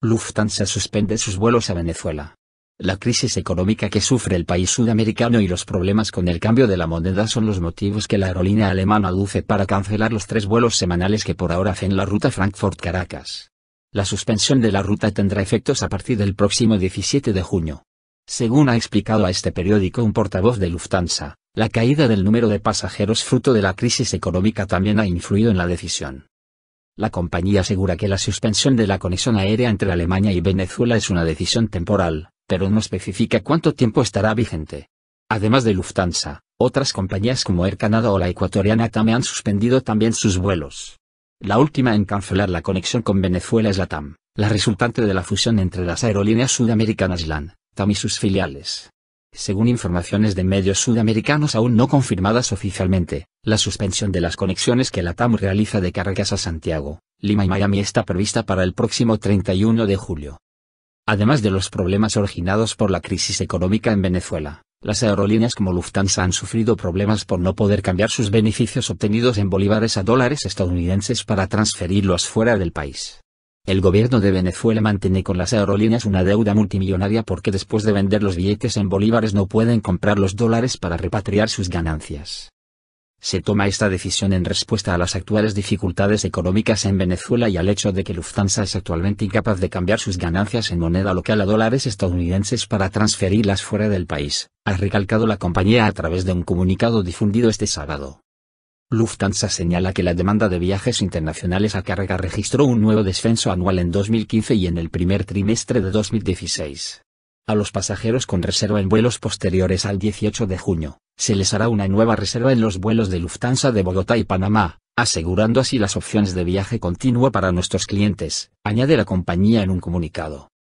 Lufthansa suspende sus vuelos a Venezuela. La crisis económica que sufre el país sudamericano y los problemas con el cambio de la moneda son los motivos que la aerolínea alemana aduce para cancelar los tres vuelos semanales que por ahora hacen la ruta Frankfurt-Caracas. La suspensión de la ruta tendrá efectos a partir del próximo 17 de junio. Según ha explicado a este periódico un portavoz de Lufthansa, la caída del número de pasajeros fruto de la crisis económica también ha influido en la decisión la compañía asegura que la suspensión de la conexión aérea entre Alemania y Venezuela es una decisión temporal, pero no especifica cuánto tiempo estará vigente. Además de Lufthansa, otras compañías como Air Canada o la ecuatoriana TAM han suspendido también sus vuelos. La última en cancelar la conexión con Venezuela es la TAM, la resultante de la fusión entre las aerolíneas sudamericanas LAN, TAM y sus filiales. Según informaciones de medios sudamericanos aún no confirmadas oficialmente, la suspensión de las conexiones que la TAM realiza de Caracas a Santiago, Lima y Miami está prevista para el próximo 31 de julio. Además de los problemas originados por la crisis económica en Venezuela, las aerolíneas como Lufthansa han sufrido problemas por no poder cambiar sus beneficios obtenidos en bolívares a dólares estadounidenses para transferirlos fuera del país. El gobierno de Venezuela mantiene con las aerolíneas una deuda multimillonaria porque después de vender los billetes en bolívares no pueden comprar los dólares para repatriar sus ganancias. Se toma esta decisión en respuesta a las actuales dificultades económicas en Venezuela y al hecho de que Lufthansa es actualmente incapaz de cambiar sus ganancias en moneda local a dólares estadounidenses para transferirlas fuera del país, ha recalcado la compañía a través de un comunicado difundido este sábado. Lufthansa señala que la demanda de viajes internacionales a carga registró un nuevo descenso anual en 2015 y en el primer trimestre de 2016. A los pasajeros con reserva en vuelos posteriores al 18 de junio, se les hará una nueva reserva en los vuelos de Lufthansa de Bogotá y Panamá, asegurando así las opciones de viaje continuo para nuestros clientes, añade la compañía en un comunicado.